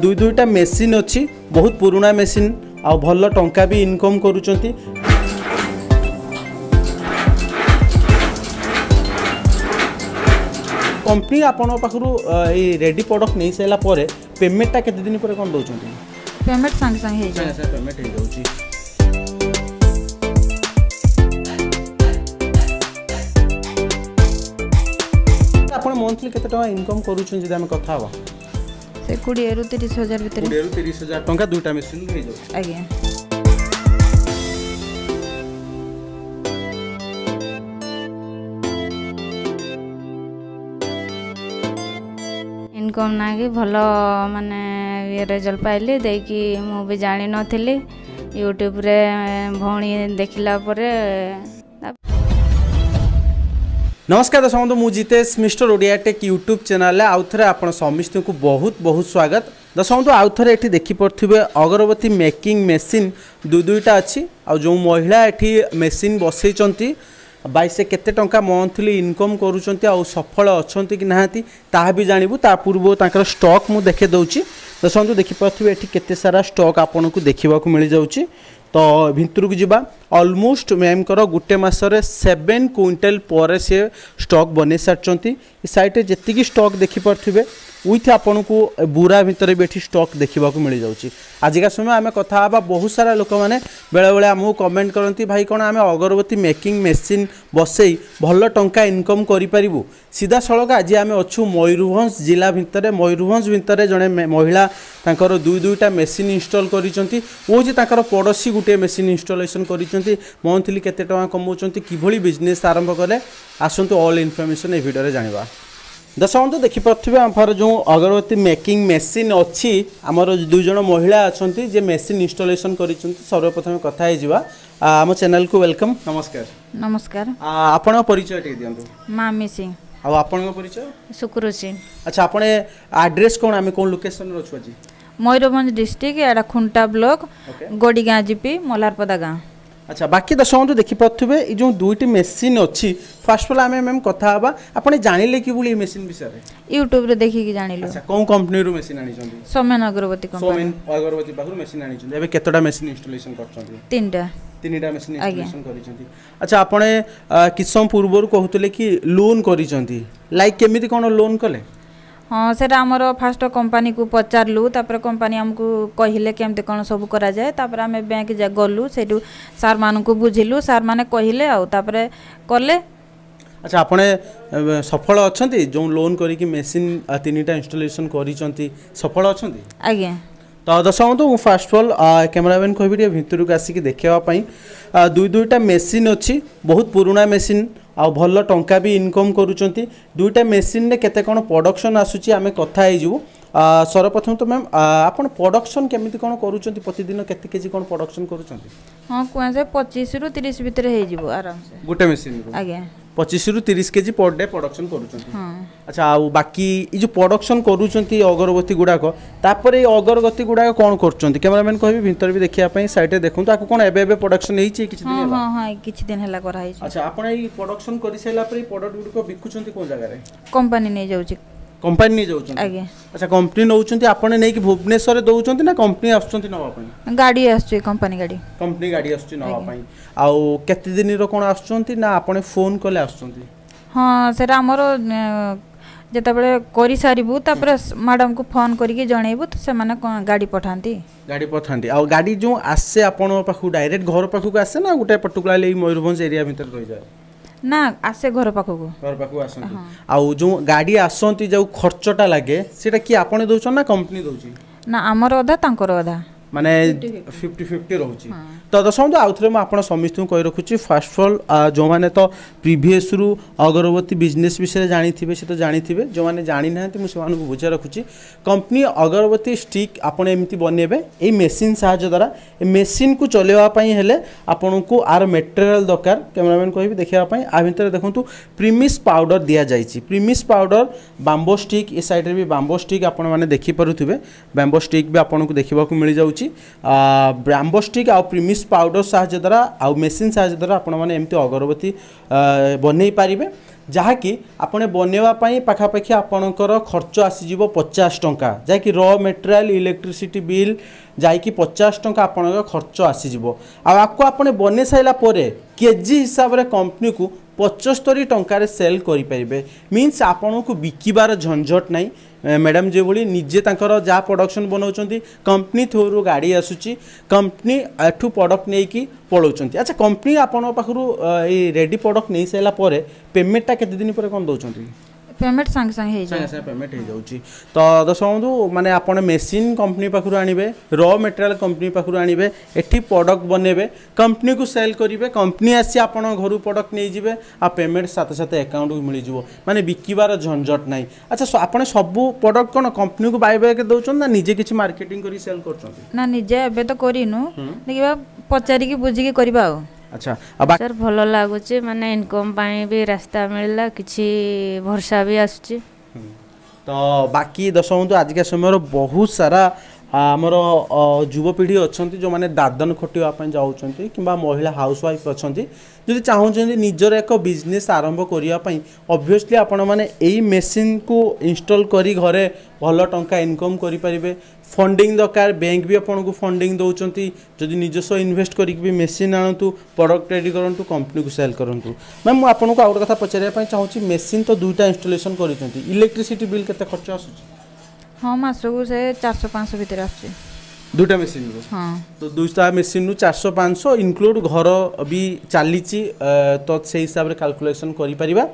ଦୁଇ ଦୁଇଟା ମେସିନ୍ ଅଛି ବହୁତ ପୁରୁଣା ମେସିନ୍ ଆଉ ଭଲ ଟଙ୍କା ବି ଇନକମ୍ କରୁଛନ୍ତି କମ୍ପାନୀ ଆପଣଙ୍କ ପାଖରୁ ଏଇ ରେଡ଼ି ପ୍ରଡ଼କ୍ଟ ନେଇସାରିଲା ପରେ ପେମେଣ୍ଟଟା କେତେ ଦିନ ପରେ କ'ଣ ଦେଉଛନ୍ତି ପେମେଣ୍ଟ ସାଙ୍ଗେ ସାଙ୍ଗେ ହେଇଯାଉଛି ପେମେଣ୍ଟ ହେଇଯାଉଛି ଆପଣ ମନ୍ଥଲି କେତେ ଟଙ୍କା ଇନକମ୍ କରୁଛନ୍ତି ଯଦି ଆମେ କଥା ହେବା से 20 हजार भीतर 20 हजार 30 हजार टंका दुटा मशीन ले जाओ आगे इनकम ना कि भल मान रेजल्ट पाइली दे कि मुझे जाणी नी यूट्यूब भेख लापर নমস্কার দর্শক বন্ধু মু Jitesh mister Odia tech YouTube চ্যানেলে আউথরে আপনার সমস্ত বহু বহু স্বাগত দর্শক বন্ধু আউথরে এটি দেখিপারে অগরবতী মেকিং মেসিন দু দুইটা আছে আউ মহিলা এটি মেসিন বসাইছেন বাই সে কেতে টঙ্কা মন্থলি ইনকম করছেন আফল অনেক কি না তাহা বি জাণবু তা পূর্ব তাঁর স্টক মু দেখে দেছি দর্শক বন্ধু দেখিপারে এটি কত সারা স্টক আপনার দেখা মিলে যাচ্ছি তো ভিতরক যা ଅଲମୋଷ୍ଟ ମ୍ୟାମ୍ଙ୍କର ଗୋଟେ ମାସରେ ସେଭେନ୍ କୁଇଣ୍ଟାଲ ପରେ ସିଏ ଷ୍ଟକ୍ ବନେଇ ସାରିଛନ୍ତି ଏ ସାଇଡ଼୍ରେ ଯେତିକି ଷ୍ଟକ୍ ଦେଖିପାରୁଥିବେ ଉଇଥ୍ ଆପଣଙ୍କୁ ବୁରା ଭିତରେ ବି ଏଠି ଷ୍ଟକ୍ ଦେଖିବାକୁ ମିଳିଯାଉଛି ଆଜିକା ସମୟ ଆମେ କଥା ହେବା ବହୁତ ସାରା ଲୋକମାନେ ବେଳେବେଳେ ଆମକୁ କମେଣ୍ଟ କରନ୍ତି ଭାଇ କ'ଣ ଆମେ ଅଗରବତୀ ମେକିଂ ମେସିନ୍ ବସେଇ ଭଲ ଟଙ୍କା ଇନକମ୍ କରିପାରିବୁ ସିଧାସଳଖ ଆଜି ଆମେ ଅଛୁ ମୟୂରଭଞ୍ଜ ଜିଲ୍ଲା ଭିତରେ ମୟୂରଭଞ୍ଜ ଭିତରେ ଜଣେ ମହିଳା ତାଙ୍କର ଦୁଇ ଦୁଇଟା ମେସିନ୍ ଇନଷ୍ଟଲ୍ କରିଛନ୍ତି ଓ ଯେ ତାଙ୍କର ପଡ଼ୋଶୀ ଗୋଟିଏ ମେସିନ୍ ଇନଷ୍ଟଲେସନ୍ କରିଛନ୍ତି କରୁଛନ୍ତି ମନ୍ଥଲି କେତେ ଟଙ୍କା କମାଉଛନ୍ତି କିଭଳି ବିଜନେସ୍ ଆରମ୍ଭ କଲେ ଆସନ୍ତୁ ଅଲ୍ ଇନଫର୍ମେସନ୍ ଏହି ଭିଡ଼ିଓରେ ଜାଣିବା ଦର୍ଶକନ୍ତୁ ଦେଖିପାରୁଥିବେ ଆମର ଯେଉଁ ଅଗରବତୀ ମେକିଂ ମେସିନ୍ ଅଛି ଆମର ଦୁଇ ଜଣ ମହିଳା ଅଛନ୍ତି ଯିଏ ମେସିନ୍ ଇନଷ୍ଟଲେସନ୍ କରିଛନ୍ତି ସର୍ବପ୍ରଥମେ କଥା ହେଇଯିବା ଆମ ଚ୍ୟାନେଲ୍କୁ ୱେଲକମ୍ ନମସ୍କାର ନମସ୍କାର ଆପଣଙ୍କ ପରିଚୟ ଟିକେ ଦିଅନ୍ତୁ ମାମି ସିଂ ଆଉ ଆପଣଙ୍କ ପରିଚୟ ଶୁକ୍ରୁ ସିଂ ଆଚ୍ଛା ଆପଣ ଆଡ୍ରେସ୍ କ'ଣ ଆମେ କଣ ଲୋକେସନ୍ରେ ଅଛୁ ଆଜି ମୟୂରଭଞ୍ଜ ଡିଷ୍ଟ୍ରିକ୍ଟ ଏଇଟା ଖୁଣ୍ଟା ବ୍ଲକ ଗୋଡ଼ିଗାଁ ଜିପି ମଲାରପଦା ଗାଁ ଆଚ୍ଛା ବାକି ଦର୍ଶକଙ୍କୁ ଦେଖିପାରୁଥିବେ ଏଇ ଯେଉଁ ଦୁଇଟି ମେସିନ୍ ଅଛି ଫାର୍ଷ୍ଟ ଅଫ୍ ଅଲ୍ ଆମେ ମ୍ୟାମ୍ କଥା ହେବା ଆପଣ ଜାଣିଲେ କିଭଳି ଏ ମେସିନ୍ ବିଷୟରେ ୟୁଟ୍ୟୁବ୍ରେ ଦେଖିକି ଜାଣିଲୁ ଆଚ୍ଛା କେଉଁ କମ୍ପାନୀରୁ ମେସିନ୍ ଆଣିଛନ୍ତି ସୌମେନ ଅଗରବତୀ ସୌମେନ ଅଗରବତୀ ପାଖରୁ ମେସିନ୍ ଆଣିଛନ୍ତି ଏବେ କେତେଟା ମେସିନ୍ ଇନଷ୍ଟଲେସନ୍ କରିଛନ୍ତି ତିନିଟା ତିନିটা মেশিন ইনস্টলেশন করেছেন আচ্ছা আপনি কিছু সময় পূর্বর কুলে কি লোন করেছেন লাইক কেমিতি কোণ লোন কলে সেটা আমার ফার্স্ট কোম্পানিকে পচারলু তাপরে কোম্পানি আমাকে কহিলে কেমতি কোণ সবু করা যায় তাপরে আমি ব্যাঙ্ক গলু সেটু সার মানুষ বুঝিলু সার মানে কহিলে আউ তাপরে কলে আচ্ছা আপন সফল অনেক যে লোন করি মেসিন তিনটা ইনস্টলেসন করছেন সফল অনেক আজ্ঞা তো দর্শক বন্ধু মু ফার্স্ট অফ অল ক্যামেরাম্যান কবি টিকিয়ে ভিতরক আসিকি দেখাওয়া দুই দুইটা মেসিন অছি বহুত পুরোনা মেসিন ଆଉ ଭଲ ଟଙ୍କା ବି ଇନକମ୍ କରୁଛନ୍ତି ଦୁଇଟା ମେସିନ୍ରେ କେତେ କ'ଣ ପ୍ରଡ଼କ୍ସନ୍ ଆସୁଛି ଆମେ କଥା ହେଇଯିବୁ ସର୍ବପ୍ରଥମ ତ ମ୍ୟାମ୍ ଆପଣ ପ୍ରଡ଼କ୍ସନ୍ କେମିତି କ'ଣ କରୁଛନ୍ତି ପ୍ରତିଦିନ କେତେ କେଜି କ'ଣ ପ୍ରଡ଼କ୍ସନ୍ କରୁଛନ୍ତି ହଁ କୁହାଯାଏ ପଚିଶରୁ ତିରିଶ ଭିତରେ ହେଇଯିବ ଆରାମସେ ଗୋଟେ ମେସିନ୍ ଆଜ୍ଞା পঁচিশরু তিরিশ কেজি পর ডে প্রডকশন করছেন আচ্ছা আউ বাকি এই যে প্রডকশন করছেন অগরবতী গুড়াক তাপরে এই অগরবতী গুড়াক কোণ করছেন ক্যামেরাম্যান কহবি ভিতরে বি দেখিয়া পাই সাইডে দেখুন তাকে কোন এবে এবে প্রডকশন হইছে কিছু দিন হ্যাঁ হ্যাঁ কিছু দিন হেলা করা হইছে আচ্ছা আপন এই প্রডকশন করি সাইলা পরে এই প্রোডাক্ট গুড়ক বিকুছেন কোন জায়গায় কোম্পানি নিয়ে যাচ্ছে কোম্পানি নিয়ে যাচ্ছেন আজ্ঞা আচ্ছা কোম্পানি নৌছেন আপনার নেই ভুবনেশ্বরে দৌছেন না কোম্পানি আসছেন নেওয়া গাড়ি আসছে কোম্পানি গাড়ি কোম্পানি গাড়ি আসছে নেওয়া আউ কেতে দিনর কোণ আসছেন না আপনার ফোন কলে আসছেন হ্যাঁ সেটা আমার যেতবে করে সারিবু তারপরে ম্যাডাম কু ফোন করিকি জনাইবু তো সে গাড়ি পঠাতে গাড়ি পঠাতে আউ গাড়ি যে আসে আপনার পাখু ডাইরেক্ট ঘর পাখু আসে না গোটে পর্টিকুলারলি ময়ূরভঞ্জ এরিয়া ভিতরে রয়ে যায় ନା ଆସେ ଘର ପାଖକୁ ଘର ପାଖକୁ ଆସନ୍ତି ଆଉ ଯେଉଁ ଗାଡ଼ି ଆସନ୍ତି ଯେଉଁ ଖର୍ଚ୍ଚଟା ଲାଗେ ସେଇଟା କିଏ ଆପଣ ଦେଉଛନ୍ତି ନା କମ୍ପାନୀ ଦେଉଛି ନା ଆମର ଅଧା ତାଙ୍କର ଅଧା ମାନେ ଫିଫ୍ଟି ଫିଫ୍ଟି ରହୁଛି ତ ଦଶନ୍ତୁ ଆଉଥରେ ମୁଁ ଆପଣ ସମସ୍ତଙ୍କୁ କହି ରଖୁଛି ଫାଷ୍ଟ ଅଫ୍ ଅଲ୍ ଯେଉଁମାନେ ତ ପ୍ରିଭିୟସ୍ରୁ ଅଗରବତୀ ବିଜନେସ୍ ବିଷୟରେ ଜାଣିଥିବେ ସେ ତ ଜାଣିଥିବେ ଯେଉଁମାନେ ଜାଣିନାହାନ୍ତି ମୁଁ ସେମାନଙ୍କୁ ବୁଝାଇ ରଖୁଛି କମ୍ପାନୀ ଅଗରବତୀ ଷ୍ଟିକ୍ ଆପଣ ଏମିତି ବନେଇବେ ଏଇ ମେସିନ୍ ସାହାଯ୍ୟ ଦ୍ୱାରା ଏ ମେସିନ୍କୁ ଚଲାଇବା ପାଇଁ ହେଲେ ଆପଣଙ୍କୁ ଆର ମେଟେରିଆଲ୍ ଦରକାର କ୍ୟାମେରାମ୍ୟାନ୍ କହିବି ଦେଖିବା ପାଇଁ ଆ ଭିତରେ ଦେଖନ୍ତୁ ପ୍ରିମିସ୍ ପାଉଡ଼ର ଦିଆଯାଇଛି ପ୍ରିମିସ୍ ପାଉଡ଼ର ବାମ୍ବୋ ଷ୍ଟିକ୍ ଏ ସାଇଡ଼୍ରେ ବି ବାମ୍ବୋ ଷ୍ଟିକ୍ ଆପଣମାନେ ଦେଖିପାରୁଥିବେ ବାମ୍ବୋ ଷ୍ଟିକ୍ ବି ଆପଣଙ୍କୁ ଦେଖିବାକୁ ମିଳିଯାଉଛି ରହୁଛି ବ୍ରାମ୍ବୋଷ୍ଟିକ୍ ଆଉ ପ୍ରିମିସ୍ ପାଉଡ଼ର ସାହାଯ୍ୟ ଦ୍ୱାରା ଆଉ ମେସିନ୍ ସାହାଯ୍ୟ ଦ୍ୱାରା ଆପଣମାନେ ଏମିତି ଅଗରବତୀ ବନେଇ ପାରିବେ ଯାହାକି ଆପଣ ବନେଇବା ପାଇଁ ପାଖାପାଖି ଆପଣଙ୍କର ଖର୍ଚ୍ଚ ଆସିଯିବ ପଚାଶ ଟଙ୍କା ଯାହାକି ର ମେଟେରିଆଲ୍ ଇଲେକ୍ଟ୍ରିସିଟି ବିଲ୍ ଯାଇକି ପଚାଶ ଟଙ୍କା ଆପଣଙ୍କର ଖର୍ଚ୍ଚ ଆସିଯିବ ଆଉ ଆକୁ ଆପଣ ବନେଇ ସାରିଲା ପରେ କେଜି ହିସାବରେ କମ୍ପାନୀକୁ ପଞ୍ଚସ୍ତରୀ ଟଙ୍କାରେ ସେଲ୍ କରିପାରିବେ ମିନ୍ସ ଆପଣଙ୍କୁ ବିକିବାର ଝଞ୍ଝଟ ନାହିଁ ମ୍ୟାଡ଼ାମ୍ ଯେଭଳି ନିଜେ ତାଙ୍କର ଯାହା ପ୍ରଡ଼କ୍ସନ୍ ବନାଉଛନ୍ତି କମ୍ପାନୀ ଥ୍ରୋରୁ ଗାଡ଼ି ଆସୁଛି କମ୍ପାନୀ ଏଠୁ ପ୍ରଡ଼କ୍ଟ ନେଇକି ପଳାଉଛନ୍ତି ଆଚ୍ଛା କମ୍ପାନୀ ଆପଣଙ୍କ ପାଖରୁ ଏଇ ରେଡ଼ି ପ୍ରଡ଼କ୍ଟ ନେଇସାରିଲା ପରେ ପେମେଣ୍ଟଟା କେତେ ଦିନ ପରେ କ'ଣ ଦେଉଛନ୍ତି পেমেন্ট সাংগে সাংগে হয়ে যায় সাংগে পেমেন্ট হয়ে যাচ্ছে তো দর্শক বন্ধু মানে আপনার মেসিন কোম্পানি পাখু আনবে র মেটেরিয়াল কোম্পানি পাখু আনবে এটি প্রডক্ট বনেবে কোম্পানি কু সেল করবে কোম্পানি আসি আপনার ঘর প্রডক্ট নিয়ে যাবে আর পেমেন্ট সাথে সাথে আকাউন্ট মিলিযোগ মানে বিকিবার ঝঞ্ঝট নাই আচ্ছা আপনার সবু প্রডক্ট কোন কোম্পানি কু বাই বাই দৌছেন না নিজে কিছু মার্কেটিং করি সেল করছেন না নিজে এবে তো করিনু দেখিবা পচারিকি বুঝিকি করিবা আও আচ্ছা ସାର୍ ଭଲ ଲାଗୁଛି ମାନେ ଇନକମ୍ ପାଇଁ ବି ରାସ୍ତା ମିଳିଲା କିଛି ଭରସା ବି ଆସୁଛି ତ ବାକି ଦଶ ବନ୍ଧୁ ଆଜିକା ସମୟର ବହୁତ ସାରା ଆମର ଯୁବପିଢ଼ି ଅଛନ୍ତି ଯେଉଁମାନେ ଦାଦନ ଖଟିବା ପାଇଁ ଯାଉଛନ୍ତି କିମ୍ବା ମହିଳା ହାଉସ୍ ୱାଇଫ୍ ଅଛନ୍ତି ଯଦି ଚାହୁଁଛନ୍ତି ନିଜର ଏକ ବିଜନେସ୍ ଆରମ୍ଭ କରିବା ପାଇଁ ଅଭିୟସ୍ଲି ଆପଣମାନେ ଏଇ ମେସିନ୍କୁ ଇନଷ୍ଟଲ୍ କରି ଘରେ ଭଲ ଟଙ୍କା ଇନକମ୍ କରିପାରିବେ ଫଣ୍ଡିଂ ଦରକାର ବ୍ୟାଙ୍କ ବି ଆପଣଙ୍କୁ ଫଣ୍ଡିଂ ଦେଉଛନ୍ତି ଯଦି ନିଜସ୍ୱ ଇନଭେଷ୍ଟ କରିକି ବି ମେସିନ୍ ଆଣନ୍ତୁ ପ୍ରଡ଼କ୍ଟ ରେଡ଼ି କରନ୍ତୁ କମ୍ପାନୀକୁ ସେଲ୍ କରନ୍ତୁ ମ୍ୟାମ୍ ମୁଁ ଆପଣଙ୍କୁ ଆଉ ଗୋଟେ କଥା ପଚାରିବା ପାଇଁ ଚାହୁଁଛି ମେସିନ୍ ତ ଦୁଇଟା ଇନଷ୍ଟଲେସନ୍ କରିଛନ୍ତି ଇଲେକ୍ଟ୍ରିସିଟି ବିଲ୍ କେତେ ଖର୍ଚ୍ଚ ଆସୁଛି ହଁ ମାସକୁ ସେ ଚାରିଶହ ପାଞ୍ଚଶହ ଭିତରେ ଆସୁଛି ଦୁଇଟା ମେସିନ୍ରୁ ହଁ ତ ଦୁଇଟା ମେସିନ୍ରୁ ଚାରିଶହ ପାଞ୍ଚଶହ ଇନକ୍ଲୁଡ଼୍ ଘର ବି ଚାଲିଛି ତ ସେଇ ହିସାବରେ କାଲକୁଲେସନ୍ କରିପାରିବା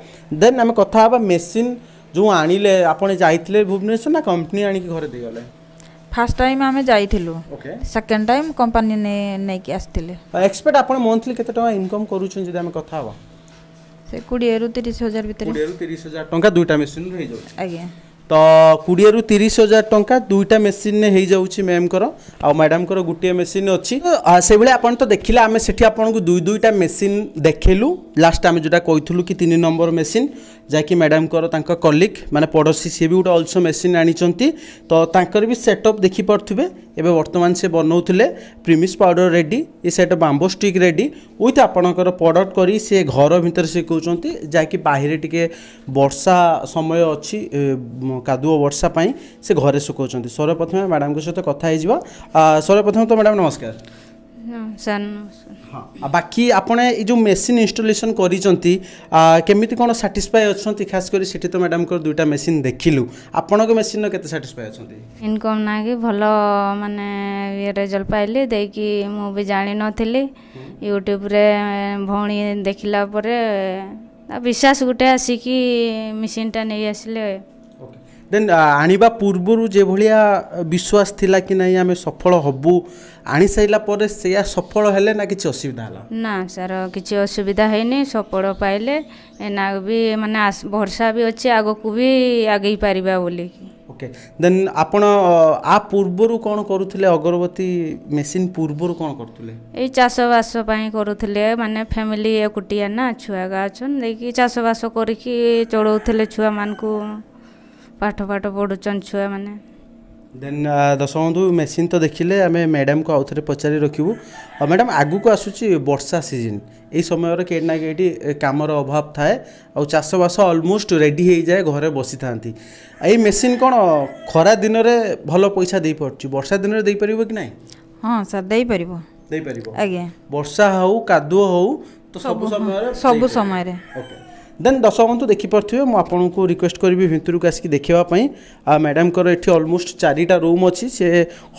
ଦେନ୍ ଆମେ କଥା ହେବା ମେସିନ୍ ଯେଉଁ ଆଣିଲେ ଆପଣ ଯାଇଥିଲେ ଭୁବନେଶ୍ୱର ନା କମ୍ପାନୀ ଆଣିକି ଘରେ ଦେଇଗଲେ ফার্স্ট টাইম আমি যাইছিলু সেকেন্ড টাইম কোম্পানি নেইকি আসছিলে এক্সপেক্ট আপনার মন্থলি কত টাকা ইনকম করুছেন যদি আমি কথা হবা সে 20 রু 30000 ভিতরে 20 রু 30000 টাকা দুইটা মেশিন হয়ে যাচ্ছে আজ্ঞা ତ କୋଡ଼ିଏରୁ ତିରିଶ ହଜାର ଟଙ୍କା ଦୁଇଟା ମେସିନ୍ରେ ହେଇଯାଉଛି ମ୍ୟାମ୍ଙ୍କର ଆଉ ମ୍ୟାଡ଼ାମଙ୍କର ଗୋଟିଏ ମେସିନ୍ ଅଛି ସେଭଳି ଆପଣ ତ ଦେଖିଲେ ଆମେ ସେଠି ଆପଣଙ୍କୁ ଦୁଇ ଦୁଇଟା ମେସିନ୍ ଦେଖେଇଲୁ ଲାଷ୍ଟ ଆମେ ଯେଉଁଟା କହିଥିଲୁ କି ତିନି ନମ୍ବର ମେସିନ୍ ଯାହାକି ମ୍ୟାଡ଼ାମଙ୍କର ତାଙ୍କ କଲିକ୍ ମାନେ ପଡ଼ୋଶୀ ସିଏ ବି ଗୋଟେ ଅଲସୋ ମେସିନ୍ ଆଣିଛନ୍ତି ତ ତାଙ୍କର ବି ସେଟଅପ୍ ଦେଖିପାରୁଥିବେ ଏବେ ବର୍ତ୍ତମାନ ସେ ବନାଉଥିଲେ ପ୍ରିମିସ୍ ପାଉଡ଼ର ରେଡ଼ି ଏ set bamboo stick ready with ଆପଣଙ୍କର ପ୍ରଡ଼କ୍ଟ କରି ସେ ଘର ଭିତରେ ଶିଖାଉଛନ୍ତି ଯାହାକି ବାହିରେ ଟିକେ ବର୍ଷା ସମୟ ଅଛି କାଦୁଅ ବର୍ଷା ପାଇଁ ସେ ଘରେ ଶୁଖାଉଛନ୍ତି ସର୍ବପ୍ରଥମେ ମ୍ୟାଡ଼ାମଙ୍କ ସହିତ କଥା ହେଇଯିବା ସର୍ବପ୍ରଥମେ ତ ମ୍ୟାଡ଼ାମ ନମସ୍କାର বাকি আপনার এই যে মেসিন ইনস্টলেসন করছেন কমিটি কোণ সাটিসফাই অনেক খাস করে সেটি তো ম্যাডাম দুইটা মেসিন দেখিলু আপনার মেসিন কেতে সাটিসফাই অনেক ইনকম না কি ভাল মানে ইয়ে রেজল্ট পাইলি দেখি মু জানি নথিলি ইউট্যুবরে ভৌণী দেখিলা পরে বিশ্বাস গোটে আসিকি মেসিনটা নিয়ে আসলে দেন আনিবা পূর্বরু যেভাবে বিশ্বাস লা কি না আমি সফল হবু আনিসারা পরে সেয়া সফল হলে না কিছু অসুবিধা হল না স্যার কিছু অসুবিধা হয়নি সফল পাইলে না বি মানে ভরসা বি অছে আগকু বি আগেই পারিবা বলি ওকে দেন আপন আ পূর্বরু কোন করুথিলে অগরবতী মেশিন পূর্বরু কোন করুথিলে এই চাষবাস পাই করুথিলে মানে ফ্যামিলি একুটিয়া না ছুয়া গা অছন দেখি চাষবাস করি কি চড়াউথিলে ছুয়া মানকু পাঠ পাঠ পড়ুছন ছুয়া মানে ଦେନ୍ ଦର୍ଶକ ବନ୍ଧୁ ମେସିନ୍ ତ ଦେଖିଲେ ଆମେ ମ୍ୟାଡ଼ାମ୍କୁ ଆଉ ଥରେ ପଚାରି ରଖିବୁ ଆଉ ମ୍ୟାଡ଼ାମ୍ ଆଗକୁ ଆସୁଛି ବର୍ଷା ସିଜନ୍ ଏହି ସମୟରେ କେଉଁଠି ନା କେଉଁଠି କାମର ଅଭାବ ଥାଏ ଆଉ ଚାଷବାସ ଅଲମୋଷ୍ଟ ରେଡ଼ି ହେଇଯାଏ ଘରେ ବସିଥାନ୍ତି ଏଇ ମେସିନ୍ କ'ଣ ଖରା ଦିନରେ ଭଲ ପଇସା ଦେଇପାରୁଛି ବର୍ଷା ଦିନରେ ଦେଇପାରିବ କି ନାହିଁ ହଁ ସାର୍ ଦେଇପାରିବ ଦେଇପାରିବ ଆଜ୍ଞା ବର୍ଷା ହେଉ କାଦୁଅ ହେଉ ତ ସବୁ ସମୟରେ ସବୁ ସମୟରେ ଓକେ ଦେନ୍ ଦର୍ଶକ ବନ୍ଧୁ ଦେଖିପାରୁଥିବେ ମୁଁ ଆପଣଙ୍କୁ ରିକ୍ୱେଷ୍ଟ କରିବି ଭିତରକୁ ଆସିକି ଦେଖିବା ପାଇଁ ଆଉ ମ୍ୟାଡ଼ାମଙ୍କର ଏଠି ଅଲମୋଷ୍ଟ ଚାରିଟା ରୁମ୍ ଅଛି ସେ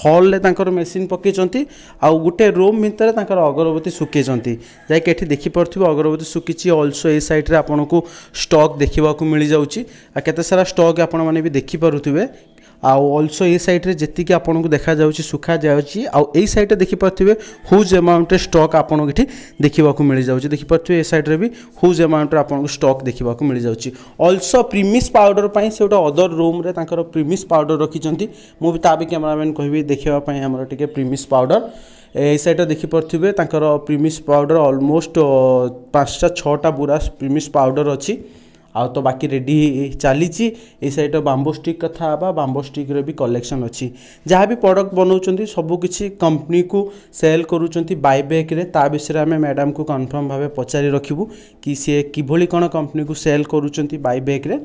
ହଲ୍ରେ ତାଙ୍କର ମେସିନ୍ ପକାଇଛନ୍ତି ଆଉ ଗୋଟେ ରୁମ୍ ଭିତରେ ତାଙ୍କର ଅଗରବତୀ ଶୁଖାଇଛନ୍ତି ଯାଇକି ଏଠି ଦେଖିପାରୁଥିବେ ଅଗରବତୀ ଶୁଖିଛି ଅଲସୋ ଏଇ ସାଇଡ଼୍ରେ ଆପଣଙ୍କୁ ଷ୍ଟକ୍ ଦେଖିବାକୁ ମିଳିଯାଉଛି ଆଉ କେତେ ସାରା ଷ୍ଟକ୍ ଆପଣମାନେ ବି ଦେଖିପାରୁଥିବେ ଆଉ ଅଲସୋ ଏଇ ସାଇଟ୍ରେ ଯେତିକି ଆପଣଙ୍କୁ ଦେଖାଯାଉଛି ଶୁଖାଯାଉଛି ଆଉ ଏଇ ସାଇଟ୍ରେ ଦେଖିପାରୁଥିବେ ହୁଜ୍ ଆମାଉଣ୍ଟରେ ଷ୍ଟକ୍ ଆପଣଙ୍କୁ ଏଠି ଦେଖିବାକୁ ମିଳିଯାଉଛି ଦେଖିପାରୁଥିବେ ଏ ସାଇଟ୍ରେ ବି ହୁଜ୍ ଆମାଉଣ୍ଟରେ ଆପଣଙ୍କୁ ଷ୍ଟକ୍ ଦେଖିବାକୁ ମିଳିଯାଉଛି ଅଲସୋ ପ୍ରିମିସ୍ ପାଉଡ଼ର ପାଇଁ ସେ ଗୋଟେ ଅଦର ରୁମ୍ରେ ତାଙ୍କର ପ୍ରିମିସ୍ ପାଉଡ଼ର ରଖିଛନ୍ତି ମୁଁ ବି ତା ବି କ୍ୟାମେରାମ୍ୟାନ୍ କହିବି ଦେଖିବା ପାଇଁ ଆମର ଟିକେ ପ୍ରିମିସ୍ ପାଉଡ଼ର এই সাইডটা দেখিপারে তাঁর প্রিমিস পাউডর অলমোস্ট পাঁচটা ছটা বুড়া প্রিমিস পাউডর অছি ଆଉ ତ ବାକି ରେଡ଼ି ଚାଲିଛି ଏଇ ସାଇଡ଼୍ର ବାମ୍ବୋ ଷ୍ଟିକ୍ କଥା ହେବା ବାମ୍ବୋ ଷ୍ଟିକ୍ର ବି କଲେକ୍ସନ୍ ଅଛି ଯାହା ବି ପ୍ରଡ଼କ୍ଟ ବନାଉଛନ୍ତି ସବୁକିଛି କମ୍ପାନୀକୁ ସେଲ୍ କରୁଛନ୍ତି ବାଇବ୍ୟାକ୍ରେ ତା ବିଷୟରେ ଆମେ ମ୍ୟାଡ଼ାମ୍କୁ କନଫର୍ମ ଭାବେ ପଚାରି ରଖିବୁ କି ସିଏ କିଭଳି କ'ଣ କମ୍ପାନୀକୁ ସେଲ୍ କରୁଛନ୍ତି ବାଇବ୍ୟାକ୍ରେ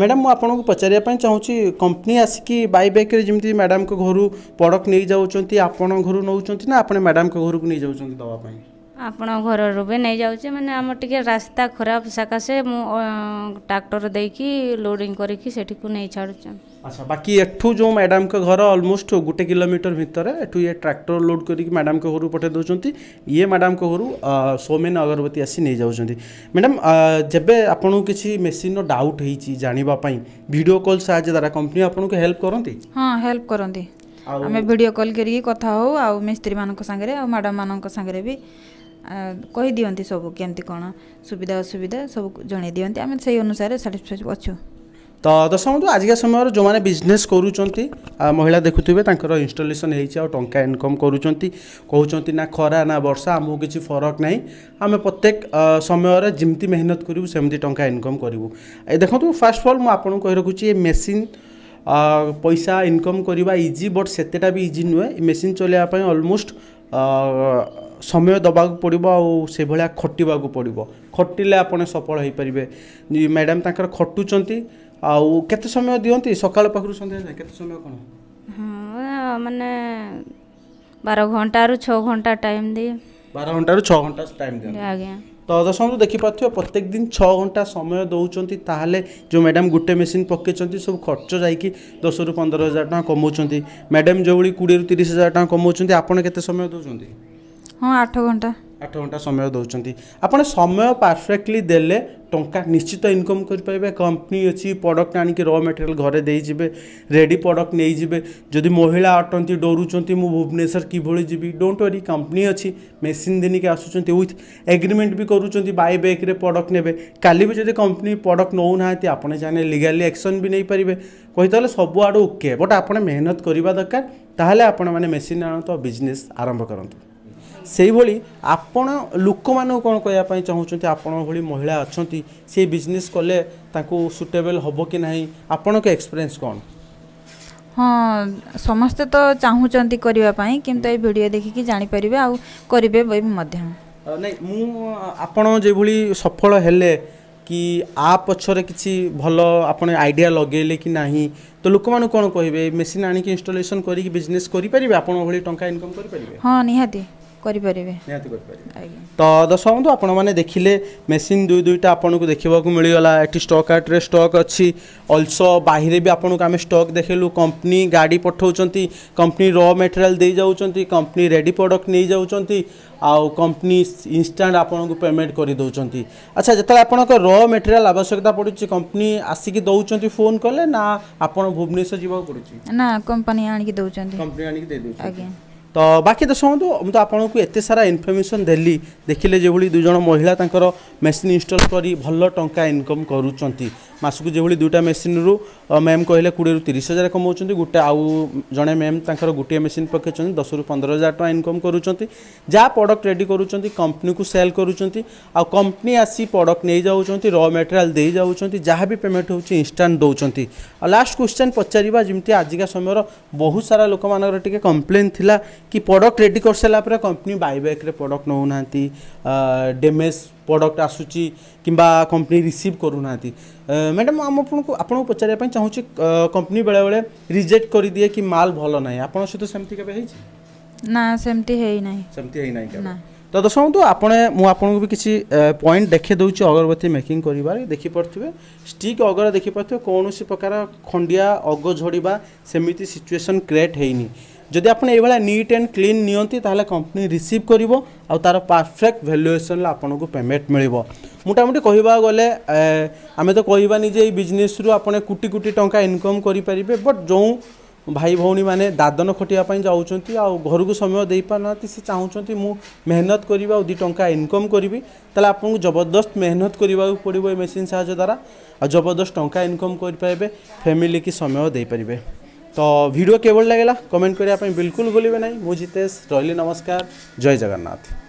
ମ୍ୟାଡ଼ାମ୍ ମୁଁ ଆପଣଙ୍କୁ ପଚାରିବା ପାଇଁ ଚାହୁଁଛି କମ୍ପାନୀ ଆସିକି ବାଇବ୍ୟାକ୍ରେ ଯେମିତି ମ୍ୟାଡ଼ାମ୍ଙ୍କ ଘରୁ ପ୍ରଡ଼କ୍ଟ ନେଇଯାଉଛନ୍ତି ଆପଣଙ୍କ ଘରୁ ନେଉଛନ୍ତି ନା ଆପଣ ମ୍ୟାଡ଼ାମ୍ଙ୍କ ଘରକୁ ନେଇଯାଉଛନ୍ତି ଦେବା ପାଇଁ आपण घर रु भी नहीं जाऊे मैंने आम टे रास्ता खराब सकाशे मु दे कि लोडिंग करके अच्छा, बाकी जो मैडम के घर अलमोस्ट गोटे किलोमीटर भितर एठू ये ट्राक्टर लोड कर मैडम के घर पठे दौंट ये मैडम के घर सोमेन अगरबती आसी नहीं जाऊँ मैडम जब आप किसी मेसीन राउट हो जानापी भिड कल सा द्वारा कंपनी आपको हेल्प करती हाँ हेल्प करती आमे वीडियो कॉल करी कथा मिस्त्री मानको मैडम मानको କହିଦିଅନ୍ତି ସବୁ କେମିତି କ'ଣ ସୁବିଧା ଅସୁବିଧା ସବୁ ଜଣାଇ ଦିଅନ୍ତି ଆମେ ସେଇ ଅନୁସାରେ ସାଟିସ୍ଫାଏ ଅଛୁ ତ ଦର୍ଶକ ବନ୍ଧୁ ଆଜିକା ସମୟରେ ଯେଉଁମାନେ ବିଜନେସ୍ କରୁଛନ୍ତି ମହିଳା ଦେଖୁଥିବେ ତାଙ୍କର ଇନଷ୍ଟଲେସନ୍ ହେଇଛି ଆଉ ଟଙ୍କା ଇନକମ୍ କରୁଛନ୍ତି କହୁଛନ୍ତି ନା ଖରା ନା ବର୍ଷା ଆମକୁ କିଛି ଫରକ ନାହିଁ ଆମେ ପ୍ରତ୍ୟେକ ସମୟରେ ଯେମିତି ମେହନତ କରିବୁ ସେମିତି ଟଙ୍କା ଇନକମ୍ କରିବୁ ଦେଖନ୍ତୁ ଫାଷ୍ଟ ଅଫ୍ ଅଲ୍ ମୁଁ ଆପଣଙ୍କୁ କହି ରଖୁଛି ଏ ମେସିନ୍ ପଇସା ଇନକମ୍ କରିବା ଇଜି ବଟ୍ ସେତେଟା ବି ଇଜି ନୁହେଁ ଏ ମେସିନ୍ ଚଲାଇବା ପାଇଁ ଅଲମୋଷ୍ଟ ସମୟ ଦେବାକୁ ପଡ଼ିବ ଆଉ ସେଭଳିଆ ଖଟିବାକୁ ପଡ଼ିବ ଖଟିଲେ ଆପଣ ସଫଳ ହୋଇପାରିବେ ମ୍ୟାଡ଼ାମ୍ ତାଙ୍କର ଖଟୁଛନ୍ତି ଆଉ କେତେ ସମୟ ଦିଅନ୍ତି ସକାଳ ପାଖରୁ ସନ୍ଧ୍ୟା ଯାଏ କେତେ ସମୟ କ'ଣ ମାନେ ବାର ଘଣ୍ଟାରୁ ଛଅ ଘଣ୍ଟା ଟାଇମ୍ ଦିଏ ବାର ଘଣ୍ଟାରୁ ଛଅ ଘଣ୍ଟା ଟାଇମ୍ ଦିଅନ୍ତି ଆଜ୍ଞା ତ ଦର୍ଶକଙ୍କୁ ଦେଖିପାରୁଥିବେ ପ୍ରତ୍ୟେକ ଦିନ ଛଅ ଘଣ୍ଟା ସମୟ ଦେଉଛନ୍ତି ତାହେଲେ ଯେଉଁ ମ୍ୟାଡ଼ାମ୍ ଗୋଟେ ମେସିନ୍ ପକାଇଛନ୍ତି ସବୁ ଖର୍ଚ୍ଚ ଯାଇକି ଦଶରୁ ପନ୍ଦର ହଜାର ଟଙ୍କା କମାଉଛନ୍ତି ମ୍ୟାଡ଼ାମ୍ ଯେଉଁଭଳି କୋଡ଼ିଏରୁ ତିରିଶ ହଜାର ଟଙ୍କା କମାଉଛନ୍ତି ଆପଣ କେତେ ସମୟ ଦେଉଛନ୍ତି ହଁ ଆଠ ଘଣ୍ଟା ଆଠ ଘଣ୍ଟା ସମୟ ଦେଉଛନ୍ତି ଆପଣ ସମୟ ପରଫେକ୍ଟଲି ଦେଲେ ଟଙ୍କା ନିଶ୍ଚିତ ଇନକମ୍ କରିପାରିବେ କମ୍ପାନୀ ଅଛି ପ୍ରଡ଼କ୍ଟ ଆଣିକି ର ମେଟେରିଆଲ୍ ଘରେ ଦେଇଯିବେ ରେଡ଼ି ପ୍ରଡ଼କ୍ଟ ନେଇଯିବେ ଯଦି ମହିଳା ଅଟନ୍ତି ଡରୁଛନ୍ତି ମୁଁ ଭୁବନେଶ୍ୱର କିଭଳି ଯିବି ଡୋଣ୍ଟ ୱରି କମ୍ପାନୀ ଅଛି ମେସିନ୍ ଦିନିକି ଆସୁଛନ୍ତି ୱିଥ୍ ଏଗ୍ରିମେଣ୍ଟ ବି କରୁଛନ୍ତି ବାଇ ବେକ୍ରେ ପ୍ରଡ଼କ୍ଟ ନେବେ କାଲି ବି ଯଦି କମ୍ପାନୀ ପ୍ରଡ଼କ୍ଟ ନେଉନାହାନ୍ତି ଆପଣ ଜାଣିଲେ ଲିଗାଲି ଆକ୍ସନ୍ ବି ନେଇପାରିବେ କହିଦେଲେ ସବୁଆଡ଼ୁ ଓକେ ବଟ୍ ଆପଣ ମେହନତ କରିବା ଦରକାର ତାହେଲେ ଆପଣମାନେ ମେସିନ୍ ଆଣନ୍ତୁ ଆଉ ବିଜନେସ୍ ଆରମ୍ଭ କରନ୍ତୁ সেইভাবে ଆପଣ ଲୋକମାନଙ୍କୁ କ'ଣ କହିବା ପାଇଁ ଚାହୁଁଛନ୍ତି ଆପଣଙ୍କ ଭଳି ମହିଳା ଅଛନ୍ତି ସେ ବିଜନେସ୍ କଲେ ତାଙ୍କୁ ସୁଟେବଲ୍ ହେବ କି ନାହିଁ ଆପଣଙ୍କ ଏକ୍ସପିରିଏନ୍ସ କ'ଣ ହଁ ସମସ୍ତେ ତ ଚାହୁଁଛନ୍ତି କରିବା ପାଇଁ କିନ୍ତୁ ଏଇ ଭିଡ଼ିଓ ଦେଖିକି ଜାଣିପାରିବେ ଆଉ କରିବେ ମଧ୍ୟ ନାଇଁ ମୁଁ ଆପଣ ଯେଭଳି ସଫଳ ହେଲେ କି ଆ ପଛରେ କିଛି ଭଲ ଆପଣ ଆଇଡ଼ିଆ ଲଗେଇଲେ କି ନାହିଁ ତ ଲୋକମାନଙ୍କୁ କ'ଣ କହିବେ ମେସିନ୍ ଆଣିକି ଇନଷ୍ଟଲେସନ୍ କରିକି ବିଜନେସ୍ କରିପାରିବେ ଆପଣଙ୍କ ଭଳି ଟଙ୍କା ଇନକମ୍ କରିପାରିବେ ହଁ ନିହାତି କରିପାରିବେ ନିହାତି କରିପାରିବେ ତ ଦର୍ଶକ ବନ୍ଧୁ ଆପଣମାନେ ଦେଖିଲେ ମେସିନ୍ ଦୁଇ ଦୁଇଟା ଆପଣଙ୍କୁ ଦେଖିବାକୁ ମିଳିଗଲା ଏଠି ଷ୍ଟକ୍ ଆର୍ଟରେ ଷ୍ଟକ୍ ଅଛି ଅଲସୋ ବାହିରେ ବି ଆପଣଙ୍କୁ ଆମେ ଷ୍ଟକ୍ ଦେଖେଇଲୁ କମ୍ପାନୀ ଗାଡ଼ି ପଠାଉଛନ୍ତି କମ୍ପାନୀ ର ମେଟେରିଆଲ୍ ଦେଇଯାଉଛନ୍ତି କମ୍ପାନୀ ରେଡ଼ି ପ୍ରଡ଼କ୍ଟ ନେଇଯାଉଛନ୍ତି ଆଉ କମ୍ପାନୀ ଇନଷ୍ଟାଣ୍ଟ ଆପଣଙ୍କୁ ପେମେଣ୍ଟ କରିଦେଉଛନ୍ତି ଆଚ୍ଛା ଯେତେବେଳେ ଆପଣଙ୍କ ର ମେଟେରିଆଲ୍ ଆବଶ୍ୟକତା ପଡ଼ୁଛି କମ୍ପାନୀ ଆସିକି ଦେଉଛନ୍ତି ଫୋନ୍ କଲେ ନା ଆପଣ ଭୁବନେଶ୍ୱର ଯିବାକୁ ପଡ଼ୁଛି ନା କମ୍ପାନୀ ଆଣିକି ଦେଉଛନ୍ତି କମ୍ପାନୀ ଆଣିକି ଦେଇଦେଉଛନ୍ତି ଆଜ୍ଞା ତ ବାକି ଦେଖନ୍ତୁ ମୁଁ ତ ଆପଣଙ୍କୁ ଏତେ ସାରା ଇନଫର୍ମେସନ୍ ଦେଲି ଦେଖିଲେ ଯେଭଳି ଦୁଇଜଣ ମହିଳା ତାଙ୍କର ମେସିନ୍ ଇନଷ୍ଟଲ୍ କରି ଭଲ ଟଙ୍କା ଇନକମ୍ କରୁଛନ୍ତି ମାସକୁ ଯେଭଳି ଦୁଇଟା ମେସିନ୍ରୁ ମ୍ୟାମ୍ କହିଲେ କୋଡ଼ିଏରୁ ତିରିଶ ହଜାର କମାଉଛନ୍ତି ଗୋଟେ ଆଉ ଜଣେ ମ୍ୟାମ୍ ତାଙ୍କର ଗୋଟିଏ ମେସିନ୍ ପକାଇଛନ୍ତି ଦଶରୁ ପନ୍ଦର ହଜାର ଟଙ୍କା ଇନକମ୍ କରୁଛନ୍ତି ଯାହା ପ୍ରଡ଼କ୍ଟ ରେଡ଼ି କରୁଛନ୍ତି କମ୍ପାନୀକୁ ସେଲ୍ କରୁଛନ୍ତି ଆଉ କମ୍ପାନୀ ଆସି ପ୍ରଡ଼କ୍ଟ ନେଇଯାଉଛନ୍ତି ର ମେଟେରିଆଲ୍ ଦେଇଯାଉଛନ୍ତି ଯାହା ବି ପେମେଣ୍ଟ ହେଉଛି ଇନଷ୍ଟାଣ୍ଟ ଦେଉଛନ୍ତି ଆଉ ଲାଷ୍ଟ କ୍ୱେଶ୍ଚନ୍ ପଚାରିବା ଯେମିତି ଆଜିକା ସମୟର ବହୁତ ସାରା ଲୋକମାନଙ୍କର ଟିକେ କମ୍ପ୍ଲେନ୍ ଥିଲା कि प्रडक्ट रेडी କରିସାରିଲା ପରେ କମ୍ପାନୀ ବାଇବ୍ୟାକ୍ରେ ପ୍ରଡକ୍ଟ ନେଉନାହାନ୍ତି ଡ୍ୟାମେଜ୍ ପ୍ରଡକ୍ଟ ଆସୁଛି କିମ୍ବା କମ୍ପାନୀ ରିସିଭ୍ କରୁନାହାନ୍ତି ମ୍ୟାଡ଼ାମ୍ ଆମ ଆପଣଙ୍କୁ ଆପଣଙ୍କୁ ପଚାରିବା ପାଇଁ ଚାହୁଁଛି କମ୍ପାନୀ ବେଳେବେଳେ ରିଜେକ୍ଟ କରିଦିଏ କି ମାଲ୍ ଭଲ ନାହିଁ ଆପଣଙ୍କ ସହିତ ସେମିତି କେବେ ହେଇଛି ନା ସେମିତି ହେଇନାହିଁ ସେମିତି ହେଇନାହିଁ କେବେ ତ ଦର୍ଶକ ବନ୍ଧୁ ଆପଣ ମୁଁ ଆପଣଙ୍କୁ ବି କିଛି ପଏଣ୍ଟ ଦେଖେଇ ଦେଉଛି ଅଗରବତୀ ମେକିଂ କରିବାରେ ଦେଖିପାରୁଥିବେ ଷ୍ଟିକ୍ ଅଗର ଦେଖିପାରୁଥିବେ କୌଣସି ପ୍ରକାର ଖଣ୍ଡିଆ ଅଗ ଝଡ଼ିବା ସେମିତି ସିଚୁଏସନ୍ କ୍ରିଏଟ୍ ହେଇନି ଯଦି ଆପଣ ଏଇଭଳିଆ ନିଟ୍ ଆଣ୍ଡ କ୍ଲିନ୍ ନିଅନ୍ତି ତାହେଲେ କମ୍ପାନୀ ରିସିଭ୍ କରିବ ଆଉ ତା'ର ପରଫେକ୍ଟ ଭ୍ୟାଲୁଏସନ୍ରେ ଆପଣଙ୍କୁ ପେମେଣ୍ଟ ମିଳିବ মোটামুটি কহবাক গেলে আমি তো কহবানি যে এই বিজনেসরু আপনার কোটি কোটি টঙ্কা ইনকম করে পারে বট যে ভাই ভৌণী মানে দাদন খটিয়া যাচ্ছেন আরক সময় দিয়ে না সে চাহুমান মু মেহনত করি আ দুই টঙ্কা ইনকম করবি তাহলে আপনার জবরদস্ত মেহনত করা পড়ব এই মেসিন সাহায্য দ্বারা আর জবরদস্ত টঙ্কা ইনকম করে পারবে ফ্যামিলি কি সময় দিয়ে পারবে ତ ଭିଡ଼ିଓ କେବଳ ଲାଗିଲା କମେଣ୍ଟ କରିବା ପାଇଁ ବିଲକୁଲ ଭୁଲିବେ ନାହିଁ ମୁଁ ଜିତେଶ ରହିଲି ନମସ୍କାର ଜୟ ଜଗନ୍ନାଥ